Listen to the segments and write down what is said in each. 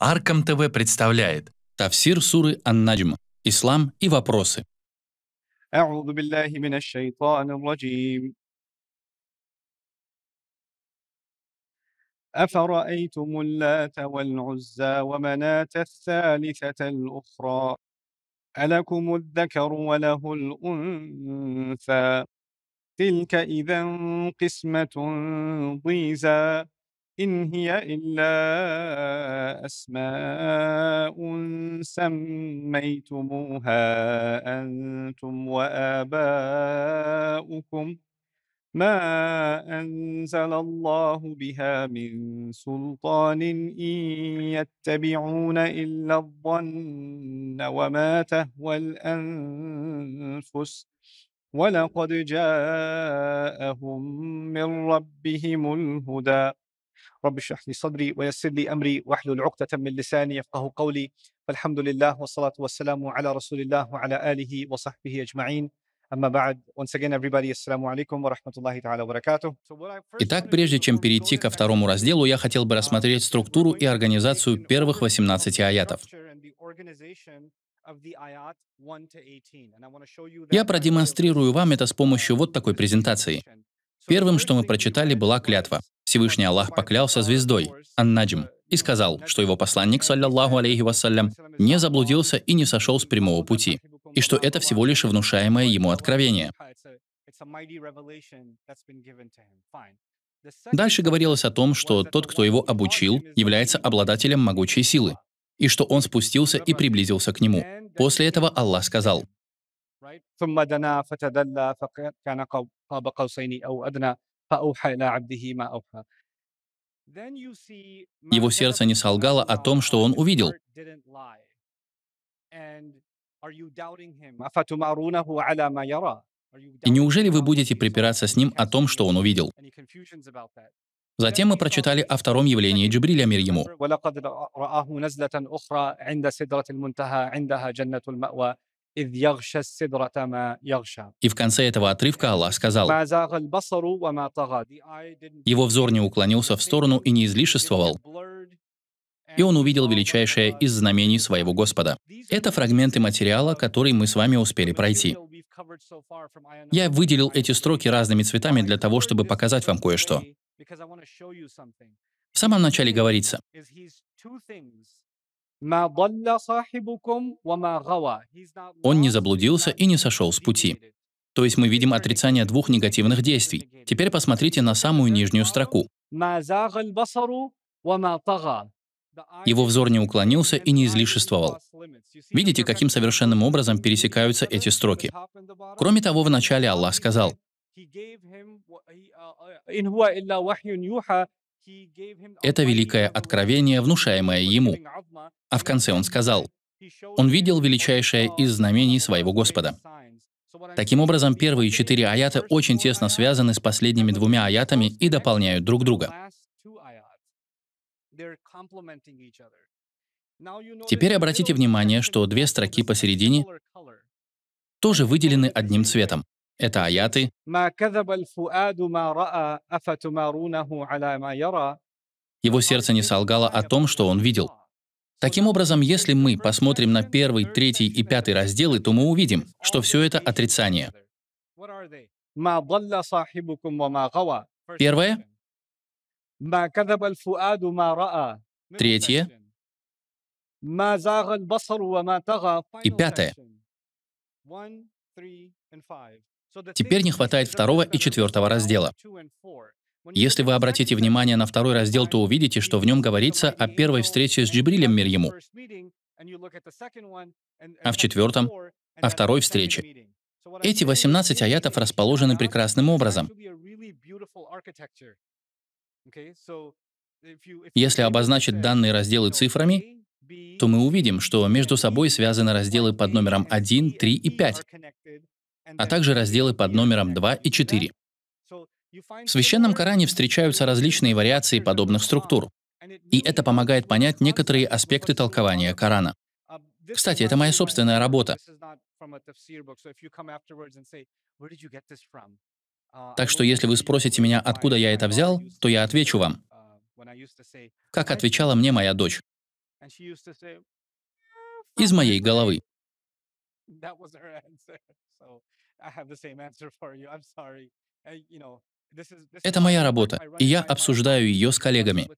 Аркам ТВ представляет Тафсир суры Ан-Наджм. Ислам и вопросы. أعوذ بالله من الشيطان الرجيم أفرأيتم اللات والعزى ومناة الثالثة الأخرى ألكم الذكر وله الأنثى تلك إذا قسمة ضيزى إن هي إلا أسماء سميتموها أنتم وآباؤكم ما أنزل الله بها من سلطان إن يتبعون إلا الظن وما تهوى الأنفس ولقد جاءهم من ربهم الهدى رب اشرح لي صدري ويسر لي امري واحلل عقدة من لساني يفقه قولي فالحمد لله والصلاة والسلام على رسول الله وعلى آله وصحبه أجمعين Итак, прежде чем перейти ко второму разделу, я хотел бы рассмотреть um, структуру и организацию первых 18 аятов. Я продемонстрирую вам это с помощью вот такой презентации. Первым, что мы прочитали, была клятва. Всевышний Аллах поклялся звездой, ан и сказал, что его посланник, саллиллаху алейхи вассалям, не заблудился и не сошел с прямого пути, и что это всего лишь внушаемое ему откровение. Дальше говорилось о том, что тот, кто его обучил, является обладателем могучей силы, и что он спустился и приблизился к нему. После этого Аллах сказал, فأوحى إلى عبده ما أوحى. Его сердце не солгало о том, что он увидел. И неужели вы будете припираться с ним о том, что он увидел? Затем мы прочитали о втором явлении Джибриля, мир ему. И в конце этого отрывка Аллах сказал, «Его взор не уклонился в сторону и не излишествовал, и он увидел величайшее из знамений своего Господа. Это фрагменты материала, который мы с вами успели пройти. Я выделил эти строки разными цветами для того, чтобы показать вам кое-что. В самом начале говорится, он не заблудился и не сошел с пути. То есть мы видим отрицание двух негативных действий. Теперь посмотрите на самую нижнюю строку. Его взор не уклонился и не излишествовал. Видите, каким совершенным образом пересекаются эти строки. Кроме того, в начале Аллах сказал, это великое откровение, внушаемое ему. А в конце он сказал, «Он видел величайшее из знамений своего Господа». Таким образом, первые четыре аята очень тесно связаны с последними двумя аятами и дополняют друг друга. Теперь обратите внимание, что две строки посередине тоже выделены одним цветом. Это аяты. Его сердце не солгало о том, что он видел. Таким образом, если мы посмотрим на первый, третий и пятый разделы, то мы увидим, что все это отрицание. Первое. Третье. И пятое. Теперь не хватает второго и четвертого раздела. Если вы обратите внимание на второй раздел, то увидите, что в нем говорится о первой встрече с Джибрилем мир ему, а в четвертом — о второй встрече. Эти 18 аятов расположены прекрасным образом. Если обозначить данные разделы цифрами, то мы увидим, что между собой связаны разделы под номером 1, 3 и 5 а также разделы под номером 2 и 4. В священном Коране встречаются различные вариации подобных структур, и это помогает понять некоторые аспекты толкования Корана. Кстати, это моя собственная работа. Так что если вы спросите меня, откуда я это взял, то я отвечу вам. Как отвечала мне моя дочь? Из моей головы that was her answer. So I have the same answer for you. I'm sorry. I, uh, you know, this is, this Это моя работа, и я обсуждаю ее с коллегами.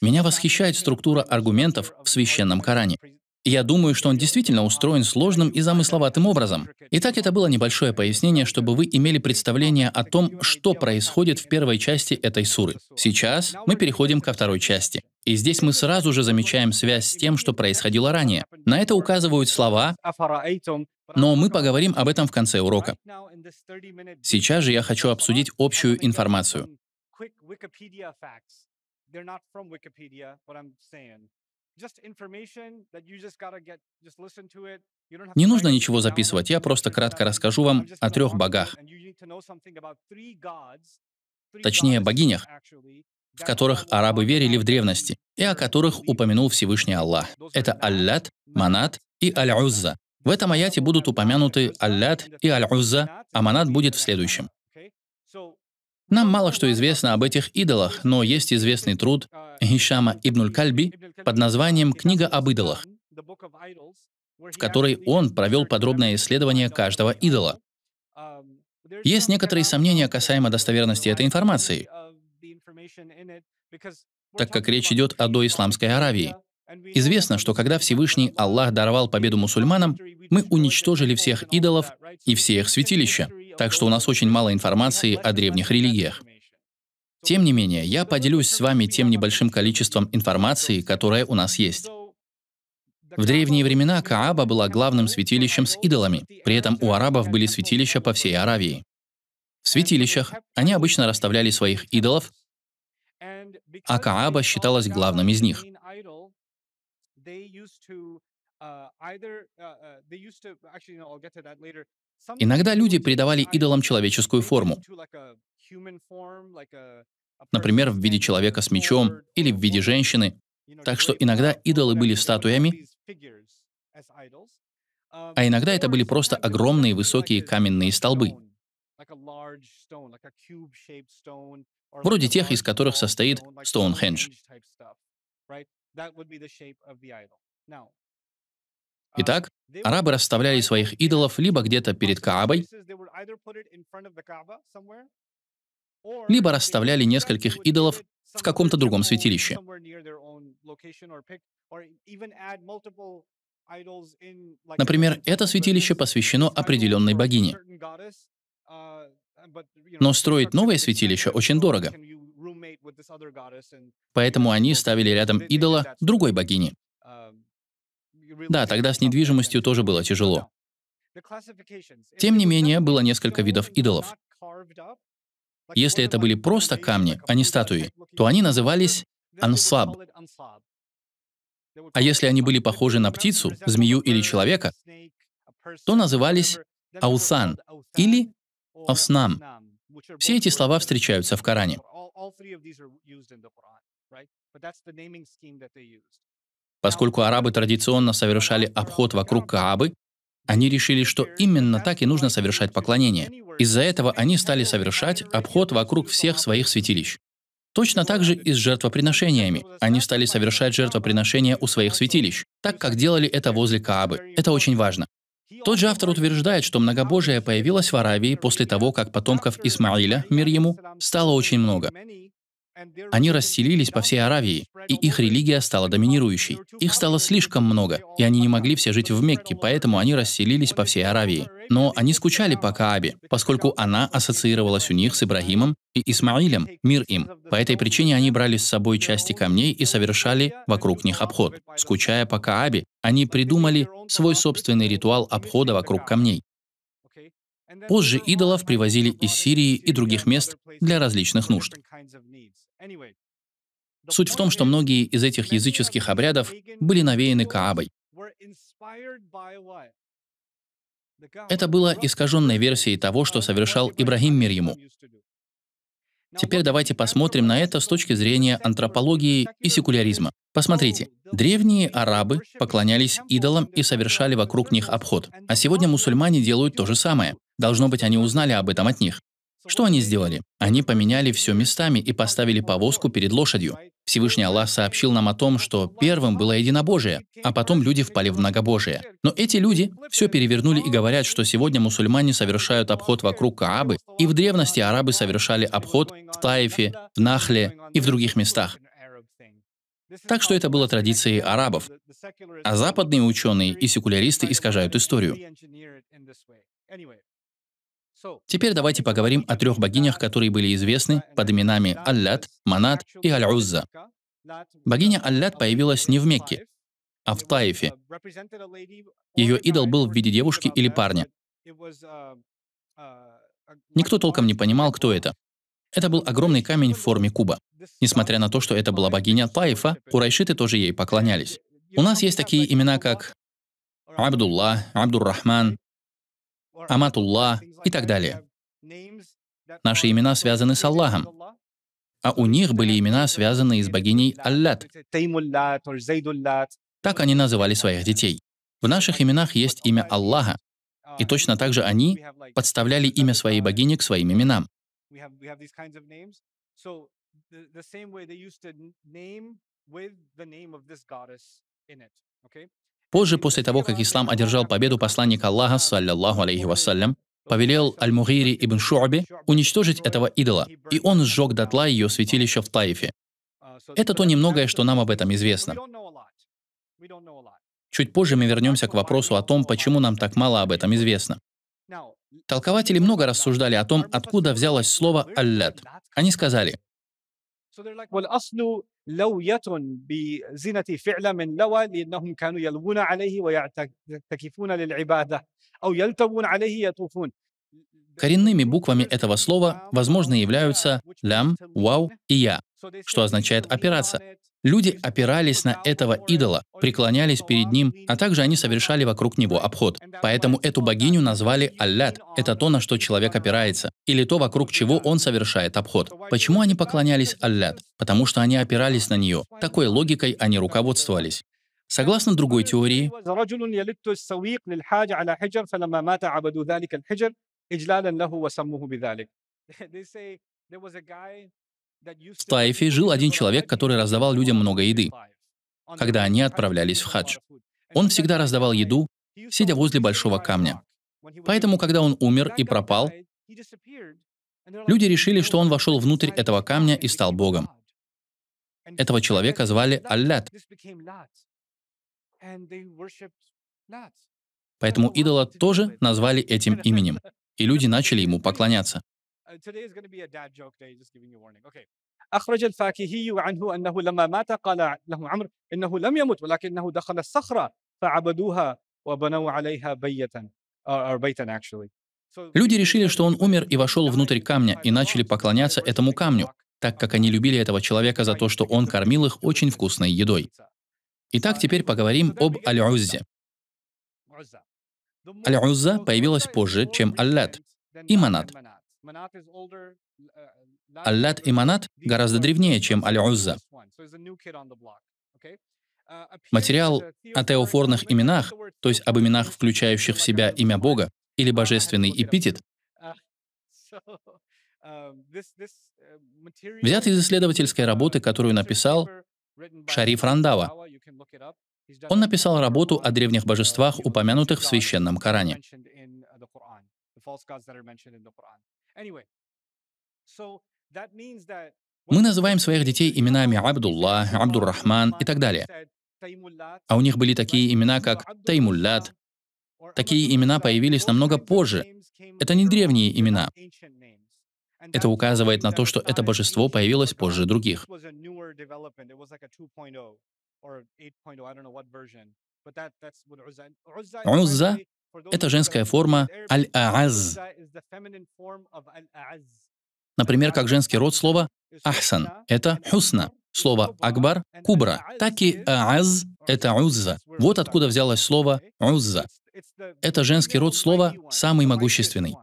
Меня восхищает структура аргументов в священном Коране. Я думаю, что он действительно устроен сложным и замысловатым образом. Итак, это было небольшое пояснение, чтобы вы имели представление о том, что происходит в первой части этой суры. Сейчас мы переходим ко второй части. И здесь мы сразу же замечаем связь с тем, что происходило ранее. На это указывают слова но мы поговорим об этом в конце урока. Сейчас же я хочу обсудить общую информацию. Не нужно ничего записывать, я просто кратко расскажу вам о трех богах, точнее богинях, в которых арабы верили в древности, и о которых упомянул Всевышний Аллах. Это Аллат, Манат и Аль-Узза. В этом аяте будут упомянуты Аллат и Аль-Узза, а Манат будет в следующем. Нам мало что известно об этих идолах, но есть известный труд Гишама Ибнуль Кальби под названием «Книга об идолах», в которой он провел подробное исследование каждого идола. Есть некоторые сомнения касаемо достоверности этой информации, так как речь идет о доисламской Аравии. Известно, что когда Всевышний Аллах даровал победу мусульманам, мы уничтожили всех идолов и все их святилища так что у нас очень мало информации о древних религиях. Тем не менее, я поделюсь с вами тем небольшим количеством информации, которая у нас есть. В древние времена Кааба была главным святилищем с идолами, при этом у арабов были святилища по всей Аравии. В святилищах они обычно расставляли своих идолов, а Кааба считалась главным из них. Иногда люди придавали идолам человеческую форму. Например, в виде человека с мечом или в виде женщины. Так что иногда идолы были статуями, а иногда это были просто огромные высокие каменные столбы. Вроде тех, из которых состоит Стоунхендж. Итак, um, арабы расставляли своих идолов либо где-то перед Каабой, либо расставляли нескольких идолов в каком-то другом святилище. Например, это святилище посвящено определенной богине. Uh, Но строить новое святилище очень дорого. Поэтому они ставили рядом идола другой богини. Um, да, тогда с недвижимостью тоже было тяжело. Тем не менее, было несколько видов идолов. Если это были просто камни, а не статуи, то они назывались ансаб. А если они были похожи на птицу, змею или человека, то назывались аусан или аснам. Все эти слова встречаются в Коране. Поскольку арабы традиционно совершали обход вокруг Каабы, они решили, что именно так и нужно совершать поклонение. Из-за этого они стали совершать обход вокруг всех своих святилищ. Точно так же и с жертвоприношениями. Они стали совершать жертвоприношения у своих святилищ, так как делали это возле Каабы. Это очень важно. Тот же автор утверждает, что многобожие появилось в Аравии после того, как потомков Исмаиля, мир ему, стало очень много. Они расселились по всей Аравии, и их религия стала доминирующей. Их стало слишком много, и они не могли все жить в Мекке, поэтому они расселились по всей Аравии. Но они скучали по Каабе, поскольку она ассоциировалась у них с Ибрагимом и Исмаилем, мир им. По этой причине они брали с собой части камней и совершали вокруг них обход. Скучая по Каабе, они придумали свой собственный ритуал обхода вокруг камней. Позже идолов привозили из Сирии и других мест для различных нужд. Суть в том, что многие из этих языческих обрядов были навеяны Каабой. Это было искаженной версией того, что совершал Ибрагим мир ему. Теперь давайте посмотрим на это с точки зрения антропологии и секуляризма. Посмотрите, oh, древние арабы поклонялись идолам и совершали вокруг них обход, а сегодня мусульмане делают то же самое. Должно быть, они узнали об этом от них. Что они сделали? Они поменяли все местами и поставили повозку перед лошадью. Всевышний Аллах сообщил нам о том, что первым было единобожие, а потом люди впали в многобожие. Но эти люди все перевернули и говорят, что сегодня мусульмане совершают обход вокруг Каабы, и в древности арабы совершали обход в Таифе, в Нахле и в других местах. Так что это было традицией арабов. А западные ученые и секуляристы искажают историю. Теперь давайте поговорим о трех богинях, которые были известны под именами Аллат, Манат и Аль-Узза. Богиня Аллат появилась не в Мекке, а в Таифе. Ее идол был в виде девушки или парня. Никто толком не понимал, кто это. Это был огромный камень в форме куба. Несмотря на то, что это была богиня Таифа, курайшиты тоже ей поклонялись. У нас есть такие имена, как Абдулла, Абдуррахман, Аматулла и так далее. Наши имена связаны с Аллахом, а у них были имена, связанные с богиней Аллат. Так они называли своих детей. В наших именах есть имя Аллаха, и точно так же они подставляли имя своей богини к своим именам. Позже, после того, как ислам одержал победу, Посланника Аллаха, саллиллаху алейхи вассалям, повелел Аль-Мугири ибн Шуаби уничтожить этого идола, и он сжег дотла ее святилище в Таифе. Это то немногое, что нам об этом известно. Чуть позже мы вернемся к вопросу о том, почему нам так мало об этом известно. Толкователи много рассуждали о том, откуда взялось слово «аллят». Они сказали, لوية بزنة فعل من لوى لأنهم كانوا يلوون عليه ويعتكفون للعبادة أو يلتوون عليه يطوفون Коренными буквами этого слова, возможно, являются «лям», «вау» и «я», что означает «опираться». Люди опирались на этого идола, преклонялись перед ним, а также они совершали вокруг него обход. Поэтому эту богиню назвали Аллят. Это то, на что человек опирается, или то, вокруг чего он совершает обход. Почему они поклонялись Аллят? Потому что они опирались на нее. Такой логикой они руководствовались. Согласно другой теории, в Таифе жил один человек, который раздавал людям много еды, когда они отправлялись в хадж. Он всегда раздавал еду, сидя возле большого камня. Поэтому, когда он умер и пропал, люди решили, что он вошел внутрь этого камня и стал богом. Этого человека звали Аллят. Поэтому идола тоже назвали этим именем и люди начали ему поклоняться. Uh, أخرج الفاكهي عنه أنه لما مات قال له عمرو إنه لم يمت ولكنه دخل الصخرة فعبدوها وبنوا عليها بيتا or بيتا actually. Люди решили, что он умер и вошел внутрь камня, и начали поклоняться этому камню, так как они любили этого человека за то, что он кормил их очень вкусной едой. Итак, теперь поговорим об Аль-Уззе. Аль-Узза появилась позже, чем Аллат и Манат. Э, Аллат и Манат гораздо древнее, чем Аль-Узза. Э, Материал э, о теофорных именах, то есть об именах, включающих в себя имя Бога или божественный эпитет, взят из исследовательской работы, которую написал Шариф Рандава. Он написал работу о древних божествах, упомянутых в священном Коране. Мы называем своих детей именами Абдулла, Абдуррахман и так далее. А у них были такие имена, как Таймуллат. Такие имена появились намного позже. Это не древние имена. Это указывает на то, что это божество появилось позже других. Узза — oh, это женская форма аль-ааз. Oh, Например, как женский род слова «ахсан» — это «хусна», слово «акбар» — «кубра», так и «ааз» — это «узза». Вот откуда взялось слово «узза». Это женский род слова «самый могущественный».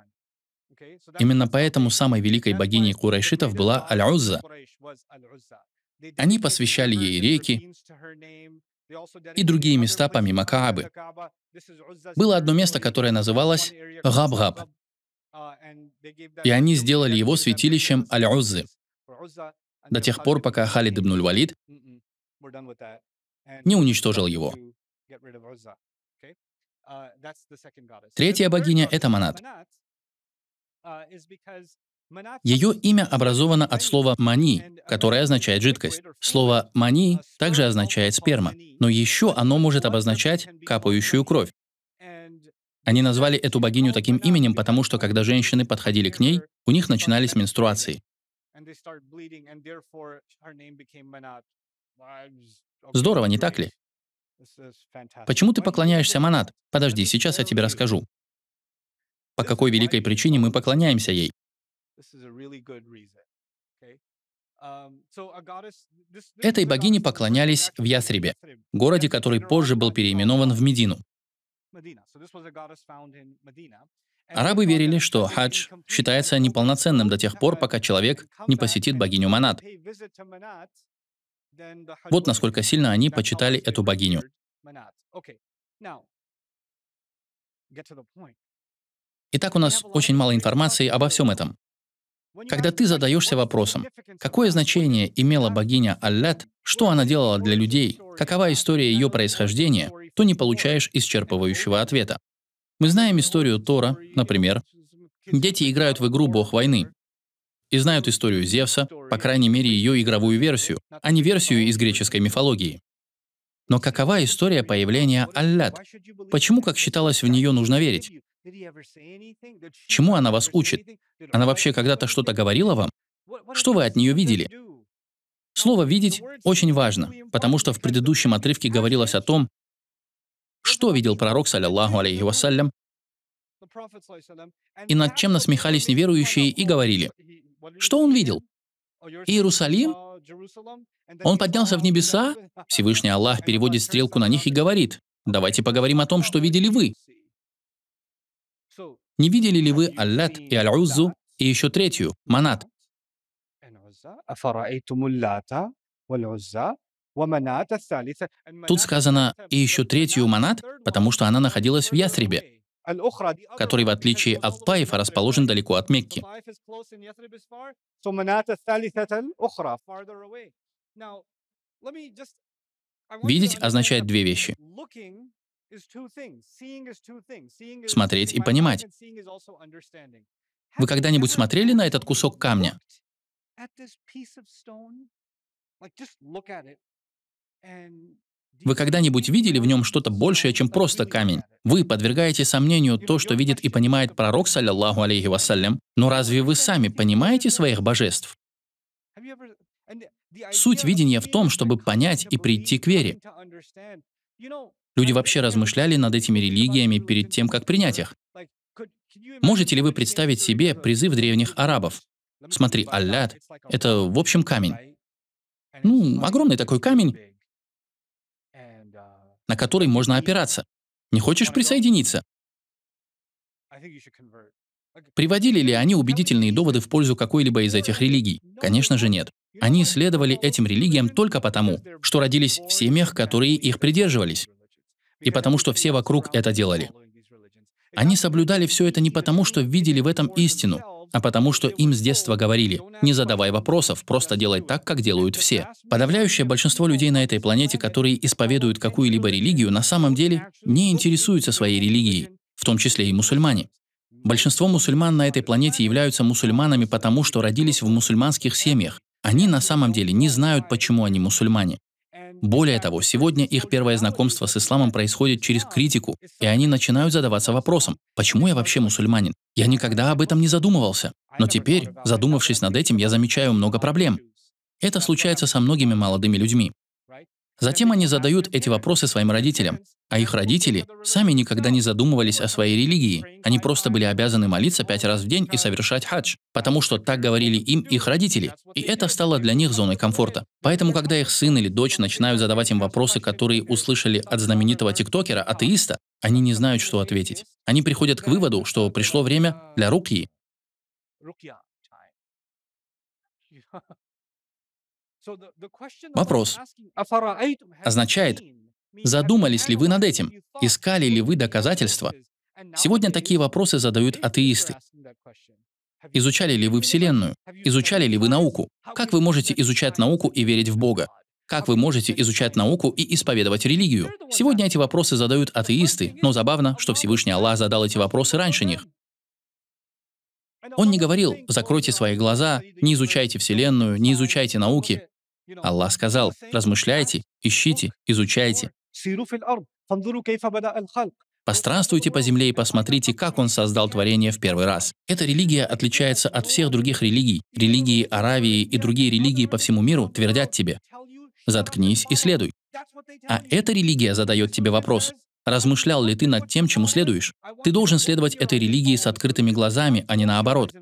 Именно поэтому самой великой богиней курайшитов была Аль-Узза. Они посвящали ей реки и другие места помимо Каабы. Было одно место, которое называлось Габ-Габ, и они сделали его святилищем Аль-Уззы до тех пор, пока Халид ибн Валид не уничтожил его. Третья богиня — это Манат. Ее имя образовано от слова «мани», которое означает «жидкость». Слово «мани» также означает «сперма», но еще оно может обозначать «капающую кровь». Они назвали эту богиню таким именем, потому что когда женщины подходили к ней, у них начинались менструации. Здорово, не так ли? Почему ты поклоняешься Манат? Подожди, сейчас я тебе расскажу. По какой великой причине мы поклоняемся ей? Этой богине поклонялись в Ясребе, городе, который позже был переименован в Медину. Арабы верили, что хадж считается неполноценным до тех пор, пока человек не посетит богиню Манат. Вот насколько сильно они почитали эту богиню. Итак, у нас очень мало информации обо всем этом. Когда ты задаешься вопросом, какое значение имела богиня Аллат, что она делала для людей, какова история ее происхождения, то не получаешь исчерпывающего ответа. Мы знаем историю Тора, например. Дети играют в игру «Бог войны» и знают историю Зевса, по крайней мере ее игровую версию, а не версию из греческой мифологии. Но какова история появления Аллат? Почему, как считалось, в нее нужно верить? Чему она вас учит? Она вообще когда-то что-то говорила вам? Что вы от нее видели? Слово «видеть» очень важно, потому что в предыдущем отрывке говорилось о том, что видел пророк, саллиллаху алейхи вассалям, и над чем насмехались неверующие и говорили, что он видел? Oh, Иерусалим? Он поднялся в небеса? Всевышний Аллах переводит стрелку на них и говорит, давайте поговорим о том, что видели вы. Не видели ли вы Аллат и Аль-Уззу и еще третью, Манат? Тут сказано «и еще третью Манат», потому что она находилась в Ясребе, который, в отличие от Таифа, расположен далеко от Мекки. Видеть означает две вещи. Смотреть и понимать. Вы когда-нибудь смотрели на этот кусок камня? Вы когда-нибудь видели в нем что-то большее, чем просто камень? Вы подвергаете сомнению то, что видит и понимает пророк, саллиллаху алейхи вассалям, но разве вы сами понимаете своих божеств? Суть видения в том, чтобы понять и прийти к вере. Люди вообще размышляли над этими религиями перед тем, как принять их. Можете ли вы представить себе призыв древних арабов? Смотри, аллят — это, в общем, камень. Ну, огромный такой камень, на который можно опираться. Не хочешь присоединиться? Приводили ли они убедительные доводы в пользу какой-либо из этих религий? Конечно же нет. Они следовали этим религиям только потому, что родились в семьях, которые их придерживались и потому что все вокруг это делали. Они соблюдали все это не потому, что видели в этом истину, а потому что им с детства говорили, не задавай вопросов, просто делай так, как делают все. Подавляющее большинство людей на этой планете, которые исповедуют какую-либо религию, на самом деле не интересуются своей религией, в том числе и мусульмане. Большинство мусульман на этой планете являются мусульманами потому, что родились в мусульманских семьях. Они на самом деле не знают, почему они мусульмане. Более того, сегодня их первое знакомство с исламом происходит через критику, и они начинают задаваться вопросом, почему я вообще мусульманин? Я никогда об этом не задумывался. Но теперь, задумавшись над этим, я замечаю много проблем. Это случается со многими молодыми людьми. Затем они задают эти вопросы своим родителям, а их родители сами никогда не задумывались о своей религии. Они просто были обязаны молиться пять раз в день и совершать хадж, потому что так говорили им их родители, и это стало для них зоной комфорта. Поэтому, когда их сын или дочь начинают задавать им вопросы, которые услышали от знаменитого тиктокера, атеиста, они не знают, что ответить. Они приходят к выводу, что пришло время для руки. Вопрос uh, означает, задумались ли вы над этим, искали ли вы доказательства? Сегодня такие вопросы задают атеисты. Изучали ли вы Вселенную? Изучали ли вы науку? Как вы можете изучать науку и верить в Бога? Как вы можете изучать науку и исповедовать религию? Сегодня эти вопросы задают атеисты, но забавно, что Всевышний Аллах задал эти вопросы раньше них. Он не говорил «закройте свои глаза, не изучайте Вселенную, не изучайте науки». Аллах сказал, размышляйте, ищите, изучайте. Постранствуйте по земле и посмотрите, как он создал творение в первый раз. Эта религия отличается от всех других религий. Религии Аравии и другие религии по всему миру твердят тебе. Заткнись и следуй. А эта религия задает тебе вопрос, Размышлял ли ты над тем, чему следуешь? Ты должен следовать этой религии с открытыми глазами, а не наоборот.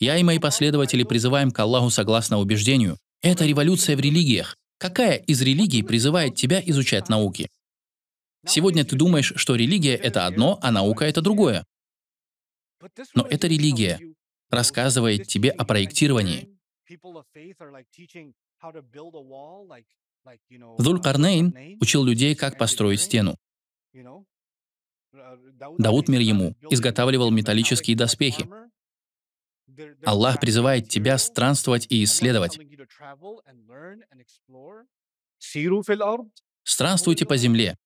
Я и мои последователи призываем к Аллаху согласно убеждению. Это революция в религиях. Какая из религий призывает тебя изучать науки? Сегодня ты думаешь, что религия — это одно, а наука — это другое. Но эта религия рассказывает тебе о проектировании. Карнейн учил людей, как построить стену. Дауд, мир ему, изготавливал металлические доспехи. Аллах призывает тебя странствовать и исследовать. Странствуйте по земле,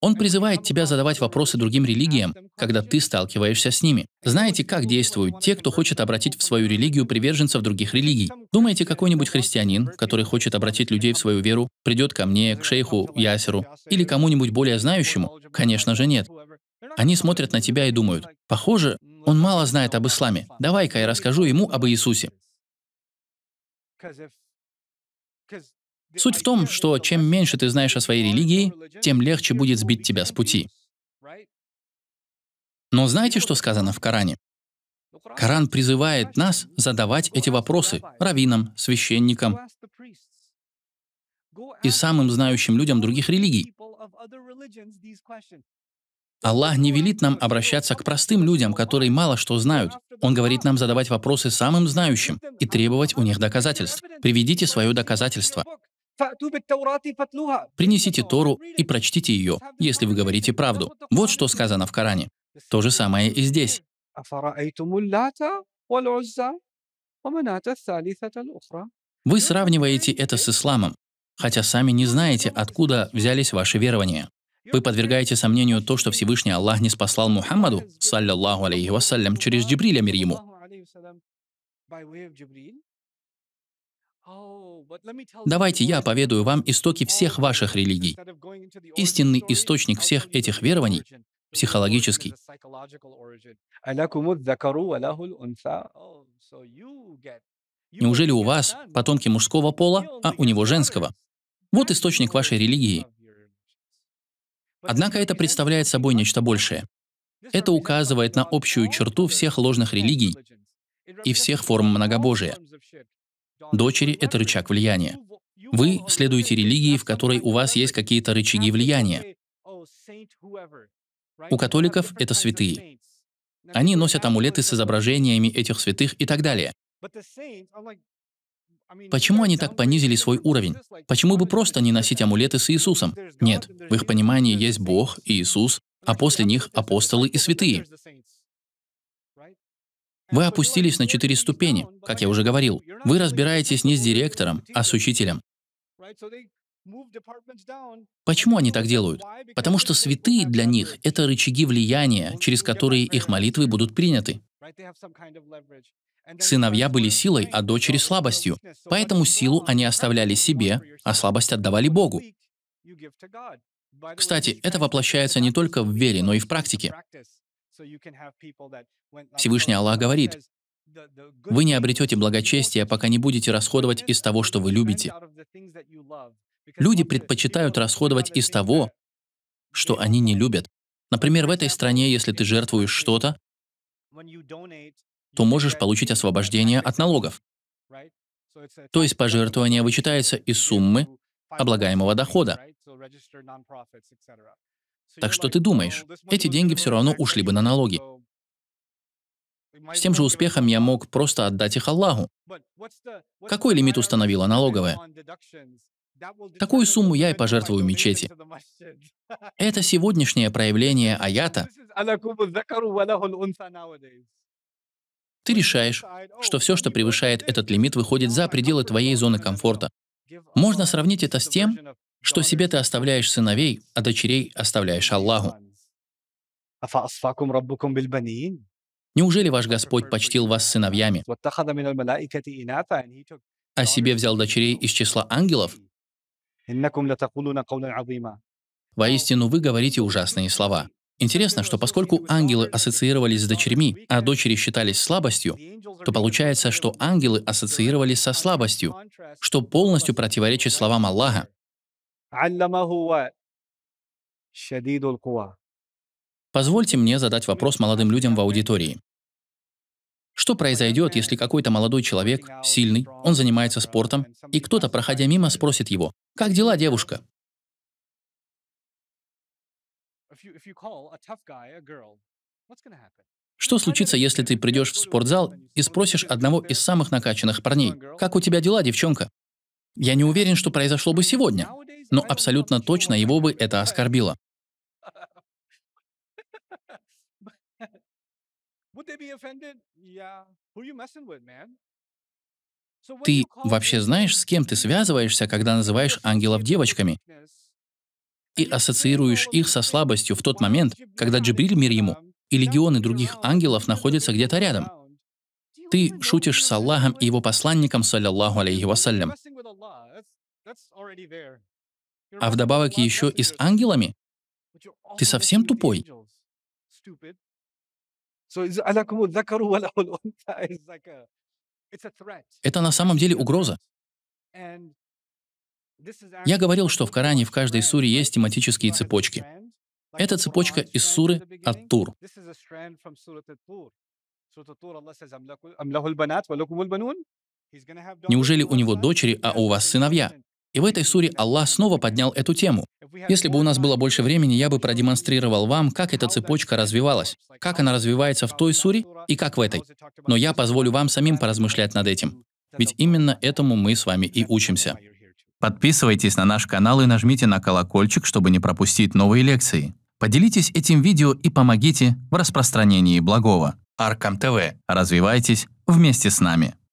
он призывает тебя задавать вопросы другим религиям, когда ты сталкиваешься с ними. Знаете, как действуют те, кто хочет обратить в свою религию приверженцев других религий? Думаете, какой-нибудь христианин, который хочет обратить людей в свою веру, придет ко мне, к шейху, ясеру или кому-нибудь более знающему? Конечно же нет. Они смотрят на тебя и думают, похоже, он мало знает об исламе, давай-ка я расскажу ему об Иисусе. Суть в том, что чем меньше ты знаешь о своей религии, тем легче будет сбить тебя с пути. Но знаете, что сказано в Коране? Коран призывает нас задавать эти вопросы раввинам, священникам и самым знающим людям других религий. Аллах не велит нам обращаться к простым людям, которые мало что знают. Он говорит нам задавать вопросы самым знающим и требовать у них доказательств. Приведите свое доказательство. Принесите Тору и прочтите ее, если вы говорите правду. Вот что сказано в Коране. То же самое и здесь. Вы сравниваете это с исламом, хотя сами не знаете, откуда взялись ваши верования. Вы подвергаете сомнению то, что Всевышний Аллах не спасал Мухаммаду, саллиллаху алейхи вассалям, через Джибриля мир ему. Oh, Давайте я поведаю вам истоки всех oh, ваших религий. Истинный источник всех этих верований — психологический. Oh, Неужели у вас потомки мужского пола, а у него женского? Вот источник вашей религии. Однако это представляет собой нечто большее. Это указывает на общую черту всех ложных религий и всех форм многобожия. Дочери — это рычаг влияния. Вы следуете религии, в которой у вас есть какие-то рычаги влияния. У католиков это святые. Они носят амулеты с изображениями этих святых и так далее. Почему они так понизили свой уровень? Почему бы просто не носить амулеты с Иисусом? Нет, в их понимании есть Бог и Иисус, а после них апостолы и святые. Вы опустились на четыре ступени, как я уже говорил. Вы разбираетесь не с директором, а с учителем. Почему они так делают? Потому что святые для них — это рычаги влияния, через которые их молитвы будут приняты. Сыновья были силой, а дочери — слабостью. Поэтому силу они оставляли себе, а слабость отдавали Богу. Кстати, это воплощается не только в вере, но и в практике. Всевышний oh, Аллах говорит, вы не обретете благочестия, пока не будете расходовать из того, что вы любите. Люди предпочитают расходовать из того, что они не любят. Например, в этой стране, если ты жертвуешь что-то, то можешь получить освобождение от налогов. То есть пожертвование вычитается из суммы облагаемого дохода. Так что ты думаешь? Эти деньги все равно ушли бы на налоги. С тем же успехом я мог просто отдать их Аллаху. Какой лимит установила налоговая? Такую сумму я и пожертвую мечети. Это сегодняшнее проявление аята. Ты решаешь, что все, что превышает этот лимит, выходит за пределы твоей зоны комфорта. Можно сравнить это с тем, что себе ты оставляешь сыновей, а дочерей оставляешь Аллаху. Неужели ваш Господь почтил вас сыновьями, а себе взял дочерей из числа ангелов? Воистину, вы говорите ужасные слова. Интересно, что поскольку ангелы ассоциировались с дочерьми, а дочери считались слабостью, то получается, что ангелы ассоциировались со слабостью, что полностью противоречит словам Аллаха, علمه شديد القوى Позвольте мне задать вопрос молодым людям в аудитории. Что произойдет, если какой-то молодой человек, сильный, он занимается спортом, и кто-то, проходя мимо, спросит его, «Как дела, девушка?» Что случится, если ты придешь в спортзал и спросишь одного из самых накачанных парней, «Как у тебя дела, девчонка?» Я не уверен, что произошло бы сегодня, но абсолютно точно его бы это оскорбило. Ты вообще знаешь, с кем ты связываешься, когда называешь ангелов девочками и ассоциируешь их со слабостью в тот момент, когда Джибриль мир ему и легионы других ангелов находятся где-то рядом? Ты шутишь с Аллахом и его посланником, саллиллаху алейхи вассалям. А вдобавок еще и с ангелами? Ты совсем тупой? Это на самом деле угроза. Я говорил, что в Коране в каждой суре есть тематические цепочки. Это цепочка из суры Ат-Тур. Неужели у него дочери, а у вас сыновья? И в этой суре Аллах снова поднял эту тему. Если бы у нас было больше времени, я бы продемонстрировал вам, как эта цепочка развивалась, как она развивается в той суре и как в этой. Но я позволю вам самим поразмышлять над этим. Ведь именно этому мы с вами и учимся. Подписывайтесь на наш канал и нажмите на колокольчик, чтобы не пропустить новые лекции. Поделитесь этим видео и помогите в распространении благого. Аркам ТВ. Развивайтесь вместе с нами.